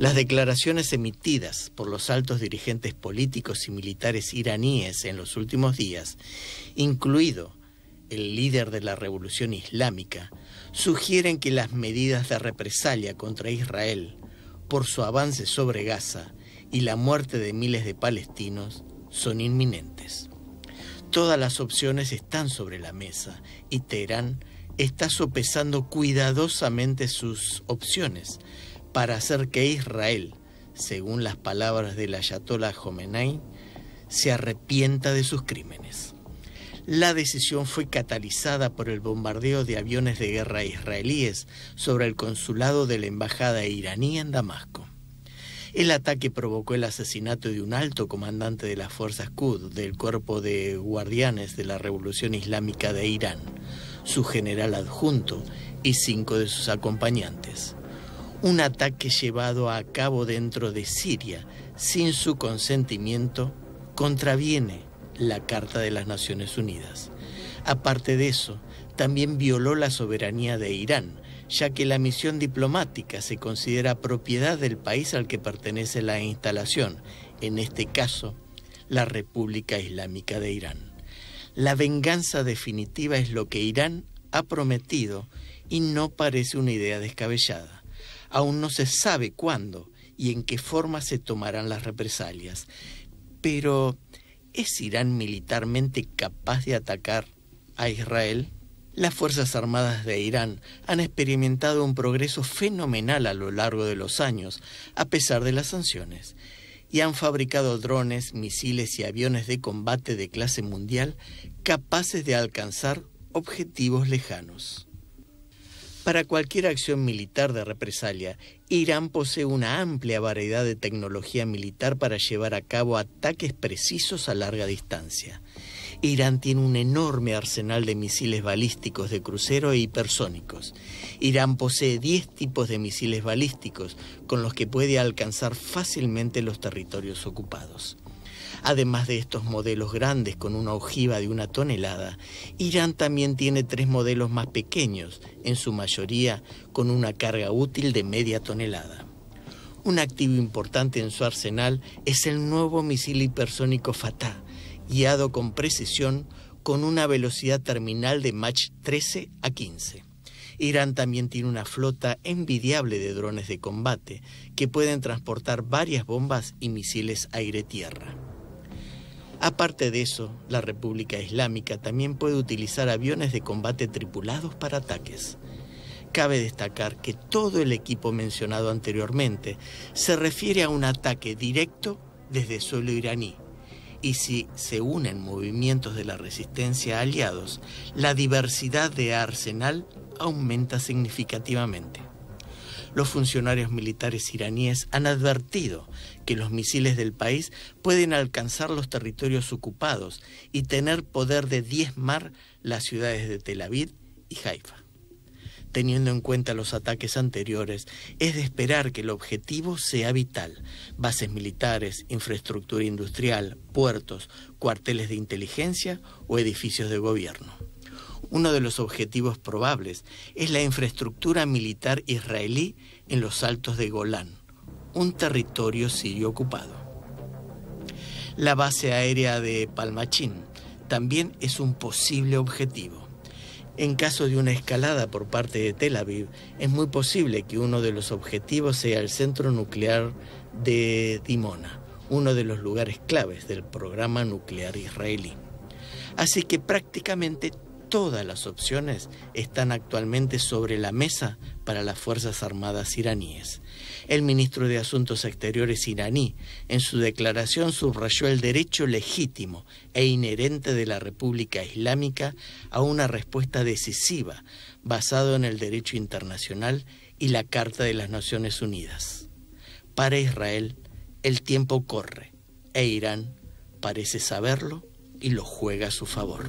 Las declaraciones emitidas por los altos dirigentes políticos y militares iraníes en los últimos días, incluido el líder de la revolución islámica, sugieren que las medidas de represalia contra Israel por su avance sobre Gaza y la muerte de miles de palestinos son inminentes. Todas las opciones están sobre la mesa y Teherán está sopesando cuidadosamente sus opciones para hacer que Israel, según las palabras del Ayatollah Jomenei, se arrepienta de sus crímenes. La decisión fue catalizada por el bombardeo de aviones de guerra israelíes sobre el consulado de la embajada iraní en Damasco. El ataque provocó el asesinato de un alto comandante de las fuerzas Qud del Cuerpo de Guardianes de la Revolución Islámica de Irán, su general adjunto y cinco de sus acompañantes un ataque llevado a cabo dentro de Siria sin su consentimiento contraviene la Carta de las Naciones Unidas. Aparte de eso, también violó la soberanía de Irán, ya que la misión diplomática se considera propiedad del país al que pertenece la instalación, en este caso, la República Islámica de Irán. La venganza definitiva es lo que Irán ha prometido y no parece una idea descabellada. Aún no se sabe cuándo y en qué forma se tomarán las represalias. Pero, ¿es Irán militarmente capaz de atacar a Israel? Las Fuerzas Armadas de Irán han experimentado un progreso fenomenal a lo largo de los años, a pesar de las sanciones, y han fabricado drones, misiles y aviones de combate de clase mundial capaces de alcanzar objetivos lejanos. Para cualquier acción militar de represalia, Irán posee una amplia variedad de tecnología militar para llevar a cabo ataques precisos a larga distancia. Irán tiene un enorme arsenal de misiles balísticos de crucero e hipersónicos. Irán posee 10 tipos de misiles balísticos con los que puede alcanzar fácilmente los territorios ocupados. Además de estos modelos grandes con una ojiva de una tonelada, Irán también tiene tres modelos más pequeños, en su mayoría con una carga útil de media tonelada. Un activo importante en su arsenal es el nuevo misil hipersónico Fatah, guiado con precisión con una velocidad terminal de Mach 13 a 15. Irán también tiene una flota envidiable de drones de combate que pueden transportar varias bombas y misiles aire-tierra. Aparte de eso, la República Islámica también puede utilizar aviones de combate tripulados para ataques. Cabe destacar que todo el equipo mencionado anteriormente se refiere a un ataque directo desde suelo iraní. Y si se unen movimientos de la resistencia aliados, la diversidad de arsenal aumenta significativamente. Los funcionarios militares iraníes han advertido que los misiles del país pueden alcanzar los territorios ocupados y tener poder de diezmar las ciudades de Tel Aviv y Haifa. Teniendo en cuenta los ataques anteriores, es de esperar que el objetivo sea vital. Bases militares, infraestructura industrial, puertos, cuarteles de inteligencia o edificios de gobierno. Uno de los objetivos probables es la infraestructura militar israelí en los altos de Golán, un territorio sirio ocupado. La base aérea de Palmachín también es un posible objetivo. En caso de una escalada por parte de Tel Aviv, es muy posible que uno de los objetivos sea el centro nuclear de Dimona, uno de los lugares claves del programa nuclear israelí. Así que prácticamente todas las opciones están actualmente sobre la mesa para las Fuerzas Armadas iraníes. El ministro de Asuntos Exteriores iraní en su declaración subrayó el derecho legítimo e inherente de la República Islámica a una respuesta decisiva basado en el derecho internacional y la Carta de las Naciones Unidas. Para Israel, el tiempo corre e Irán parece saberlo y lo juega a su favor.